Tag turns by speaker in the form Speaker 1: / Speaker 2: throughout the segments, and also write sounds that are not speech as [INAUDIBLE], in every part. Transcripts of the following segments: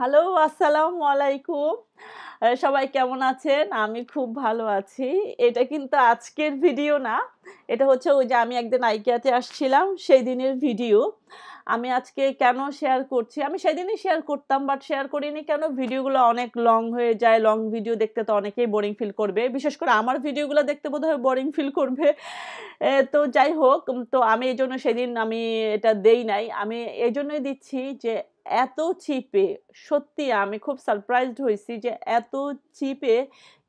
Speaker 1: hello আসসালাম আলাইকুম সবাই কেমন আছেন আমি খুব ভালো আছি এটা কিন্তু আজকের ভিডিও না এটা হচ্ছে ওই যে আমি একদিন আইকিয়াতে আসছিলাম সেই দিনের ভিডিও আমি আজকে কেন শেয়ার করছি আমি সেদিনই শেয়ার করতাম বাট শেয়ার করিনি কেন ভিডিওগুলো অনেক লং হয়ে যায় লং ভিডিও দেখতে তো অনেকেই বোরিং ফিল করবে বিশেষ করে আমার ভিডিওগুলো দেখতে বোধ হয় বোরিং ফিল করবে তো যাই হোক তো আমি এই জন্য সেদিন আমি এটা দেই নাই আমি এই জন্যই দিচ্ছি যে এত চিপে সত্যি আমি খুব সারপ্রাইজড হয়েছি যে এত চিপে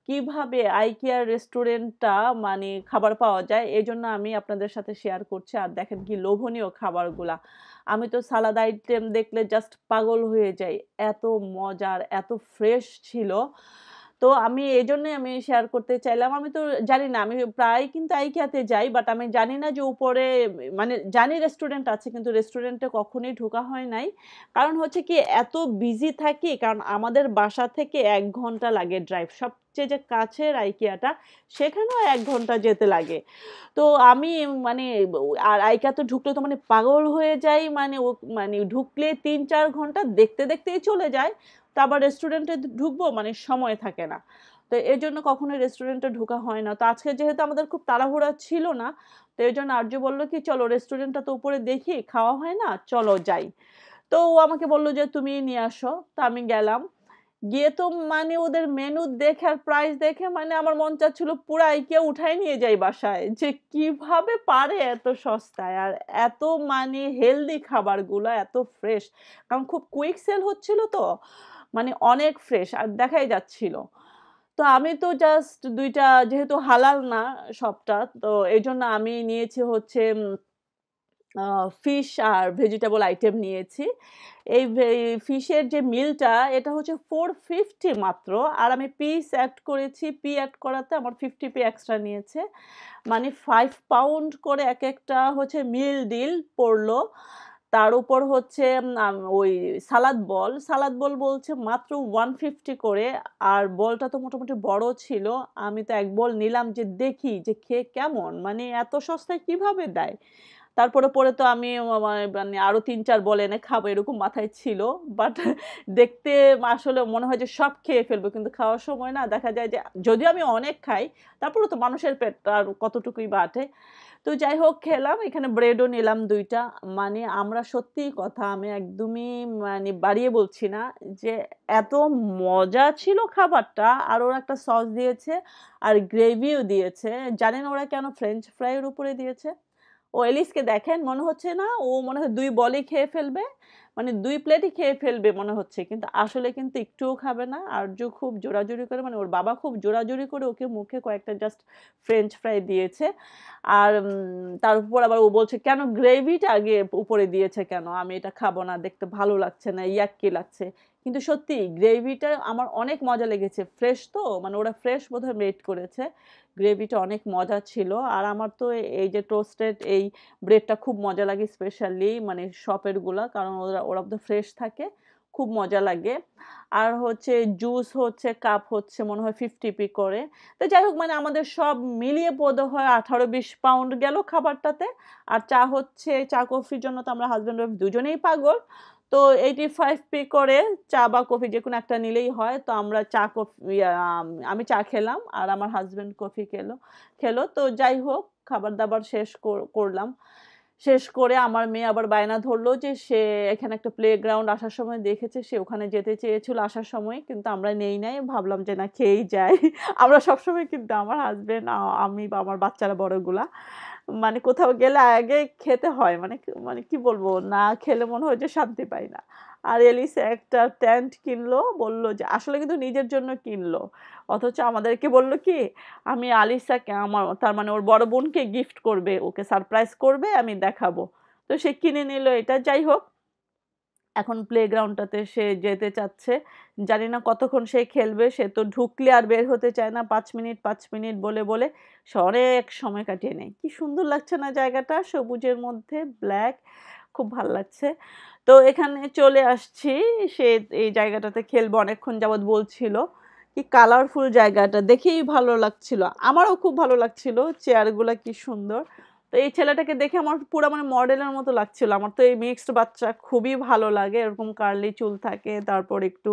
Speaker 1: কিভাবে আইকিয়ার রেস্টুরেন্টটা মানে খাবার পাওয়া যায় এই জন্য আমি আপনাদের সাথে শেয়ার করছি আর দেখেন কি লোভনীয় খাবারগুলা আমি তো সালাদ আইটেম দেখলে জাস্ট পাগল হয়ে যাই এত মজার এত ফ্রেশ ছিল তো আমি এই জন্যই আমি শেয়ার করতে চাইলাম আমি তো জানি না আমি প্রায় কিন্তু আইকিয়াতে যাই বাট আমি জানি না যে উপরে মানে জানি রেস্টুরেন্ট আছে কিন্তু রেস্টুরেন্টে কখনোই ঢোকা হয় নাই কারণ হচ্ছে কি এত বিজি থাকি কারণ আমাদের বাসা থেকে এক ঘন্টা লাগে ড্রাইভ সব যে কাছের আইকিয়াটা সেখানেও এক ঘন্টা যেতে লাগে তো আমি মানে আর আইকিয়া তো ঢুকলে তো মানে পাগল হয়ে যাই মানে মানে ঢুকলে তিন চার ঘন্টা দেখতে দেখতেই চলে যায় তো আবার রেস্টুরেন্টে ঢুকবো মানে সময় থাকে না তো এর জন্য কখনোই রেস্টুরেন্টে ঢোকা হয় না তো আজকে যেহেতু আমাদের খুব তাড়াহুড়া ছিল না তো এই জন্য আর্য বললো কি চলো রেস্টুরেন্টটা তো উপরে দেখি খাওয়া হয় না চলো যাই তো ও আমাকে বললো যে তুমি নিয়ে আসো তো আমি গেলাম গিয়ে তো মানে ওদের মেনু দেখে আর প্রাইস দেখে মানে আমার মন চাচ্ছিল পুরাই কেউ উঠাই নিয়ে যাই বাসায় যে কিভাবে পারে এত সস্তায় আর এত মানে হেলদি খাবারগুলো এত ফ্রেশ কারণ খুব কুইক সেল হচ্ছিল তো মানে অনেক ফ্রেশ আর দেখাই যাচ্ছিল তো আমি তো জাস্ট দুইটা যেহেতু হালাল না সবটা তো এই জন্য আমি নিয়েছি হচ্ছে ফিশ আর ভেজিটেবল আইটেম নিয়েছি এই ফিশের যে মিলটা এটা হচ্ছে ফোর ফিফটি মাত্র আর আমি পিস অ্যাড করেছি পি অ্যাড করাতে আমার ফিফটি পি এক্সট্রা নিয়েছে মানে ফাইভ পাউন্ড করে এক একটা হচ্ছে মিল ডিল পড়লো তার উপর হচ্ছে ওই সালাদ বল সালাদ বল বলছে মাত্র ওয়ান ফিফটি করে আর বলটা তো মোটামুটি বড় ছিল আমি তো এক বল নিলাম যে দেখি যে খেয়ে কেমন মানে এত সস্তায় কিভাবে দেয় তারপরে পরে তো আমি মানে আরও তিন চার বল এনে খাবো এরকম মাথায় ছিল বাট [LAUGHS] দেখতে আসলে মনে হয় যে সব খেয়ে ফেলবো কিন্তু খাওয়ার সময় না দেখা যায় যে যদিও আমি অনেক খাই তারপরে তো মানুষের পেট আর কতটুকুই বাটে তো যাই হোক খেলাম এখানে ব্রেডও নিলাম দুইটা মানে আমরা সত্যি কথা আমি একদমই মানে বাড়িয়ে বলছি না যে এত মজা ছিল খাবারটা আর ওরা একটা সস দিয়েছে আর গ্রেভিও দিয়েছে জানেন ওরা কেন ফ্রেঞ্চ ফ্রাইয়ের উপরে দিয়েছে ও এলিসকে দেখেন মনে হচ্ছে না ও মনে হয় দুই বলই খেয়ে ফেলবে মানে দুই প্লেটই খেয়ে ফেলবে মনে হচ্ছে কিন্তু আসলে কিন্তু একটুও খাবে না আর জু খুব জোরাজুরি করে মানে ওর বাবা খুব জোরাজুরি করে ওকে মুখে কয়েকটা জাস্ট ফ্রেঞ্চ ফ্রাই দিয়েছে আর তার উপর আবার ও বলছে কেন গ্রেভিটা আগে উপরে দিয়েছে কেন আমি এটা খাবো না দেখতে ভালো লাগছে না ইয়াক্কি লাগছে কিন্তু সত্যি গ্রেভিটা আমার অনেক মজা লেগেছে ফ্রেশ তো মানে ওরা ফ্রেশ বোধ হয় মেড করেছে গ্রেভিটা অনেক মজা ছিল আর আমার তো এই যে টোস্টেড এই ব্রেডটা খুব মজা লাগে স্পেশালি মানে শপেরগুলা কারণ ওরা ওরা তো ফ্রেশ থাকে খুব মজা লাগে আর হচ্ছে জুস হচ্ছে কাপ হচ্ছে মনে হয় ফিফটি পি করে তো যাই হোক মানে আমাদের সব মিলিয়ে বোধ হয় আঠারো বিশ পাউন্ড গেল খাবারটাতে আর চা হচ্ছে চা কফির জন্য তো আমরা হাজব্যান্ড ওয়াইফ দুজনেই পাগল তো এইটি ফাইভ পে করে চা বা কফি যে কোনো একটা নিলেই হয় তো আমরা চা কফি আমি চা খেলাম আর আমার হাজব্যান্ড কফি খেলো খেলো তো যাই হোক খাবার দাবার শেষ করলাম শেষ করে আমার মেয়ে আবার বায়না ধরলো যে সে এখানে একটা প্লে গ্রাউন্ড আসার সময় দেখেছে সে ওখানে যেতে চেয়েছিল আসার সময় কিন্তু আমরা নেই নাই ভাবলাম যে না খেয়েই যাই [LAUGHS] আমরা সবসময় কিন্তু আমার হাজব্যান্ড আমি বা আমার বাচ্চারা বড়গুলা মানে কোথাও গেলে আগে খেতে হয় মানে মানে কি বলবো না খেলে মনে হয় যে শান্তি পাই না আর এলিস একটা ট্যান্ট কিনলো বললো যে আসলে কিন্তু নিজের জন্য কিনলো অথচ আমাদেরকে বললো কি আমি আলিসাকে আমার তার মানে ওর বড় বোনকে গিফট করবে ওকে সারপ্রাইজ করবে আমি দেখাবো তো সে কিনে নিল এটা যাই হোক এখন প্লেগ্রাউন্ডটাতে সে যেতে চাচ্ছে জানি না কতক্ষণ সে খেলবে সে তো ঢুকলে আর বের হতে চায় না পাঁচ মিনিট পাঁচ মিনিট বলে বলে সে অনেক সময় কাটিয়ে নেয় কি সুন্দর লাগছে না জায়গাটা সবুজের মধ্যে ব্ল্যাক খুব ভাল লাগছে তো এখানে চলে আসছি সে এই জায়গাটাতে খেলবো অনেকক্ষণ যাবৎ বলছিল কি কালারফুল জায়গাটা দেখেই ভালো লাগছিল আমারও খুব ভালো লাগছিল চেয়ারগুলো কি সুন্দর তো এই ছেলেটাকে দেখে আমার পুরো মানে মডেলের মতো লাগছিল আমার তো এই মিক্সড বাচ্চা খুবই ভালো লাগে এরকম কার্লি চুল থাকে তারপর একটু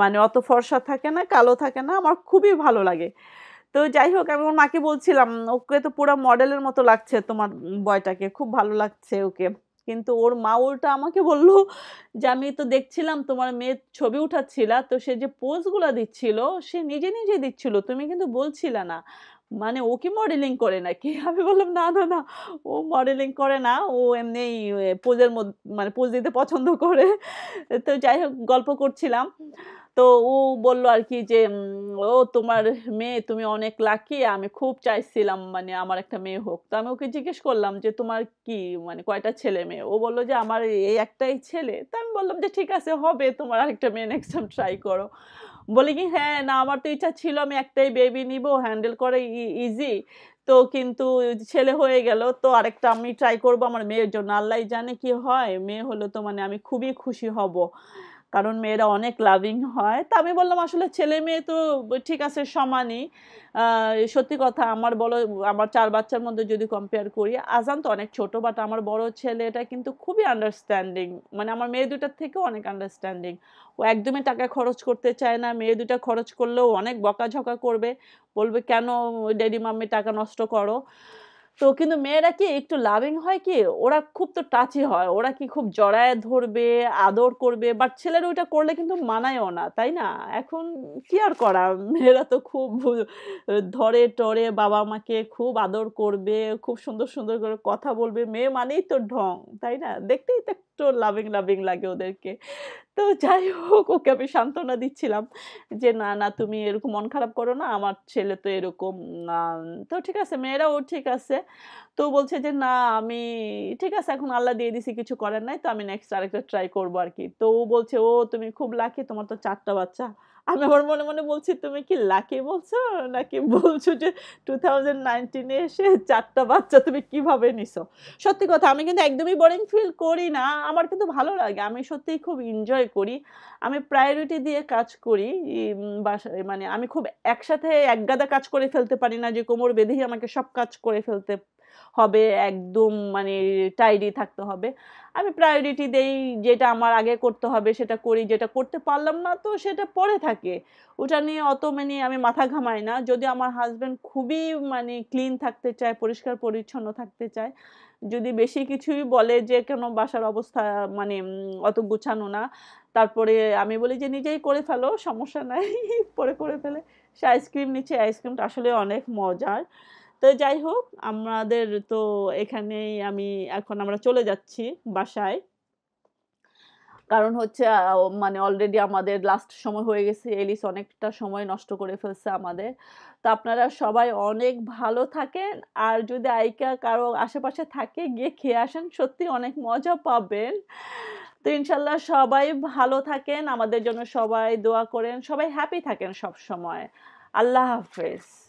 Speaker 1: মানে অত ফর্সা থাকে না কালো থাকে না আমার খুবই ভালো লাগে তো যাই হোক আমি ওর মাকে বলছিলাম ওকে তো পুরো মডেলের মতো লাগছে তোমার বয়টাকে খুব ভালো লাগছে ওকে কিন্তু ওর মা উল্টা আমাকে বলল যে আমি তো দেখছিলাম তোমার মেয়ের ছবি উঠাচ্ছিল তো সে যে পোজগুলো দিচ্ছিল সে নিজে নিজে দিচ্ছিল তুমি কিন্তু বলছিলা না মানে ও কি মডেলিং করে নাকি [LAUGHS] আমি বললাম না না না ও মডেলিং করে না ও এমনি পোজের মধ্যে মানে পোজ দিতে পছন্দ করে [LAUGHS] তো যাই হোক গল্প করছিলাম তো ও বললো আর কি যে ও তোমার মেয়ে তুমি অনেক লাকি আমি খুব চাইছিলাম মানে আমার একটা মেয়ে হোক তো আমি ওকে জিজ্ঞেস করলাম যে তোমার কি মানে কয়টা ছেলে মেয়ে ও বললো যে আমার এই একটাই ছেলে তো আমি বললাম যে ঠিক আছে হবে তোমার আরেকটা মেয়ে নেক্সট টাইম ট্রাই করো বলি কি হ্যাঁ না আমার তো ইচ্ছা ছিল আমি একটাই বেবি নিব হ্যান্ডেল করে ইজি তো কিন্তু ছেলে হয়ে গেল তো আরেকটা আমি ট্রাই করব আমার মেয়ের জন্য আল্লাহ জানে কি হয় মেয়ে হলো তো মানে আমি খুবই খুশি হব কারণ মেয়েরা অনেক লাভিং হয় তা আমি বললাম আসলে ছেলে মেয়ে তো ঠিক আছে সমানই সত্যি কথা আমার বলো আমার চার বাচ্চার মধ্যে যদি কম্পেয়ার করি আজান তো অনেক ছোট বাট আমার বড় ছেলে এটা কিন্তু খুবই আন্ডারস্ট্যান্ডিং মানে আমার মেয়ে দুটার থেকেও অনেক আন্ডারস্ট্যান্ডিং ও একদমই টাকা খরচ করতে চায় না মেয়ে দুটা খরচ করলেও অনেক বকাঝকা করবে বলবে কেন ড্যাডি মাম্মি টাকা নষ্ট করো তো কিন্তু মেয়েরা কি একটু লাভিং হয় কি ওরা খুব তো টাচি হয় ওরা কি খুব জড়ায় ধরবে আদর করবে বাট ছেলের ওইটা করলে কিন্তু মানায়ও না তাই না এখন কি আর করা [LAUGHS] মেয়েরা তো খুব ধরে টরে বাবা মাকে খুব আদর করবে খুব সুন্দর সুন্দর করে কথা বলবে মেয়ে মানেই তো ঢং তাই না দেখতেই তো বড্ড লাভিং লাভিং লাগে ওদেরকে তো যাই হোক ওকে আমি সান্ত্বনা দিচ্ছিলাম যে না না তুমি এরকম মন খারাপ করো না আমার ছেলে তো এরকম তো ঠিক আছে মেয়েরা ও ঠিক আছে তো বলছে যে না আমি ঠিক আছে এখন আল্লাহ দিয়ে দিছি কিছু করার নাই তো আমি নেক্সট আরেকটা ট্রাই করবো আর কি তো ও বলছে ও তুমি খুব লাকি তোমার তো চারটা বাচ্চা আমি আমার মনে মনে বলছি তুমি কি লাকি বলছো নাকি বলছো যে টু থাউজেন্ড এসে চারটা বাচ্চা তুমি কিভাবে নিছো সত্যি কথা আমি কিন্তু একদমই বোরিং ফিল করি না আমার কিন্তু ভালো লাগে আমি সত্যিই খুব এনজয় করি আমি প্রায়োরিটি দিয়ে কাজ করি মানে আমি খুব একসাথে একগাদা কাজ করে ফেলতে পারি না যে কোমর বেঁধেই আমাকে সব কাজ করে ফেলতে হবে একদম মানে টাইডি থাকতে হবে আমি প্রায়োরিটি দেই যেটা আমার আগে করতে হবে সেটা করি যেটা করতে পারলাম না তো সেটা পরে থাকে ওটা নিয়ে অত মানে আমি মাথা ঘামাই না যদি আমার হাজব্যান্ড খুবই মানে ক্লিন থাকতে চায় পরিষ্কার পরিচ্ছন্ন থাকতে চায় যদি বেশি কিছুই বলে যে কেন বাসার অবস্থা মানে অত গুছানো না তারপরে আমি বলি যে নিজেই করে ফেলো সমস্যা নাই [LAUGHS] পরে করে ফেলে সে আইসক্রিম নিচ্ছে আইসক্রিমটা আসলে অনেক মজার তো যাই হোক আমাদের তো এখানেই আমি এখন আমরা চলে যাচ্ছি বাসায় কারণ হচ্ছে মানে অলরেডি আমাদের লাস্ট সময় হয়ে গেছে এলিস অনেকটা সময় নষ্ট করে ফেলছে আমাদের তো আপনারা সবাই অনেক ভালো থাকেন আর যদি আইকা কারো আশেপাশে থাকে গিয়ে খেয়ে আসেন সত্যি অনেক মজা পাবেন তো ইনশাল্লাহ সবাই ভালো থাকেন আমাদের জন্য সবাই দোয়া করেন সবাই হ্যাপি থাকেন সব সময় আল্লাহ হাফেজ